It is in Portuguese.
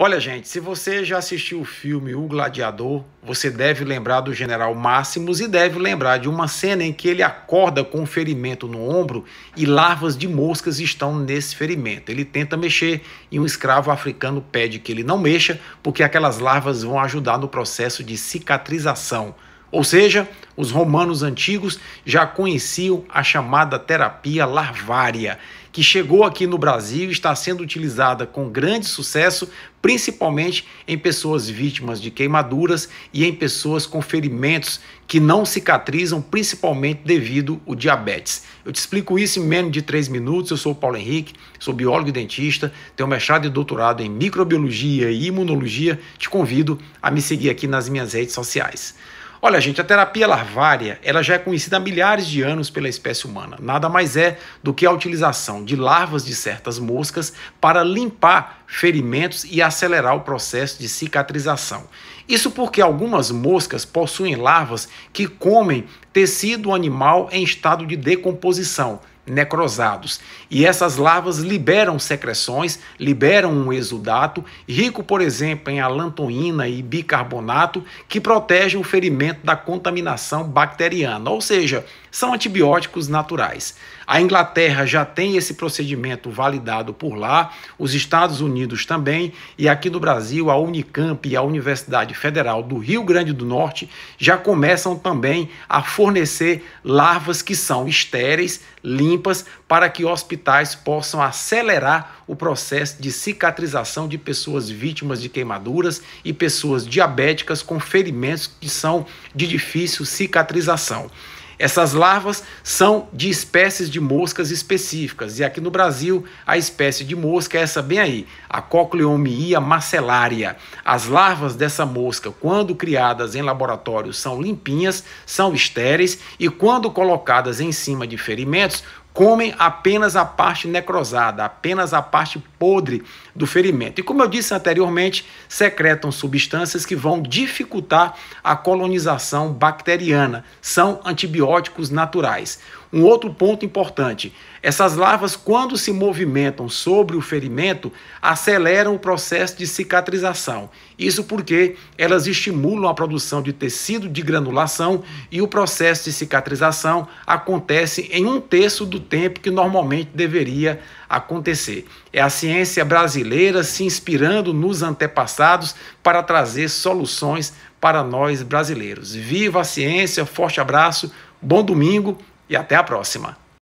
Olha, gente, se você já assistiu o filme O Gladiador, você deve lembrar do general Máximos e deve lembrar de uma cena em que ele acorda com um ferimento no ombro e larvas de moscas estão nesse ferimento. Ele tenta mexer e um escravo africano pede que ele não mexa, porque aquelas larvas vão ajudar no processo de cicatrização. Ou seja, os romanos antigos já conheciam a chamada terapia larvária, que chegou aqui no Brasil e está sendo utilizada com grande sucesso, principalmente em pessoas vítimas de queimaduras e em pessoas com ferimentos que não cicatrizam, principalmente devido ao diabetes. Eu te explico isso em menos de três minutos. Eu sou o Paulo Henrique, sou biólogo e dentista, tenho mestrado e doutorado em microbiologia e imunologia. Te convido a me seguir aqui nas minhas redes sociais. Olha, gente, a terapia larvária ela já é conhecida há milhares de anos pela espécie humana. Nada mais é do que a utilização de larvas de certas moscas para limpar ferimentos e acelerar o processo de cicatrização. Isso porque algumas moscas possuem larvas que comem tecido animal em estado de decomposição necrosados. E essas larvas liberam secreções, liberam um exudato, rico, por exemplo, em alantoína e bicarbonato, que protege o ferimento da contaminação bacteriana. Ou seja, são antibióticos naturais. A Inglaterra já tem esse procedimento validado por lá, os Estados Unidos também, e aqui no Brasil, a Unicamp e a Universidade Federal do Rio Grande do Norte já começam também a fornecer larvas que são estéreis, limpas, para que hospitais possam acelerar o processo de cicatrização de pessoas vítimas de queimaduras e pessoas diabéticas com ferimentos que são de difícil cicatrização. Essas larvas são de espécies de moscas específicas. E aqui no Brasil, a espécie de mosca é essa bem aí, a Cochleomia macellaria. As larvas dessa mosca, quando criadas em laboratório, são limpinhas, são estéreis e quando colocadas em cima de ferimentos, comem apenas a parte necrosada, apenas a parte podre do ferimento. E como eu disse anteriormente, secretam substâncias que vão dificultar a colonização bacteriana. São antibióticos naturais. Um outro ponto importante: essas larvas, quando se movimentam sobre o ferimento, aceleram o processo de cicatrização. Isso porque elas estimulam a produção de tecido de granulação e o processo de cicatrização acontece em um terço do tempo que normalmente deveria acontecer. É a ciência brasileira se inspirando nos antepassados para trazer soluções para nós brasileiros. Viva a ciência, forte abraço, bom domingo e até a próxima.